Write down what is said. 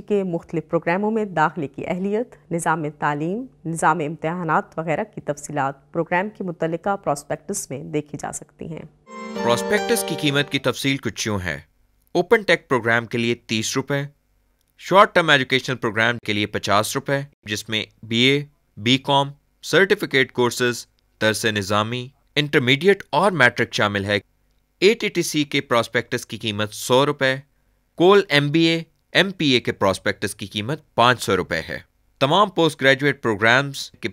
के मुख्तलिफ प्रोग्रामों में दाखिले की अहलियत निज़ाम तालीम निज़ाम इम्तहानात वगैरह की तफसीत प्रोग्राम के मुतल प्रॉस्पेक्टस में देखी जा सकती हैं प्रॉस्पेक्टस की कीमत की तफसील कुछ यूँ है ओपन टेक प्रोग्राम के लिए तीस रुपये शॉर्ट टर्म एजुकेशन प्रोग्राम के लिए पचास रुपये जिसमें B A B Com certificate courses तरस निज़ामी इंटरमीडिएट और मैट्रिक शामिल है ए टी टी सी के प्रॉस्पेक्टस की कीमत सौ रुपये कोल एम बी ए एम के प्रॉस्पेक्टस की कीमत पाँच सौ रुपये है तमाम पोस्ट ग्रेजुएट प्रोग्राम्स के